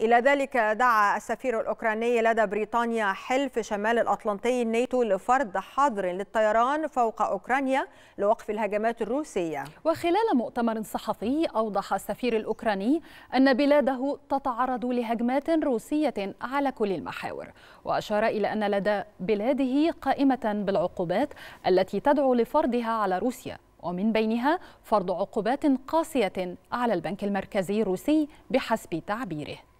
إلى ذلك دعا السفير الأوكراني لدى بريطانيا حلف شمال الأطلنطي الناتو لفرض حظر للطيران فوق أوكرانيا لوقف الهجمات الروسية وخلال مؤتمر صحفي أوضح السفير الأوكراني أن بلاده تتعرض لهجمات روسية على كل المحاور وأشار إلى أن لدى بلاده قائمة بالعقوبات التي تدعو لفرضها على روسيا ومن بينها فرض عقوبات قاسية على البنك المركزي الروسي بحسب تعبيره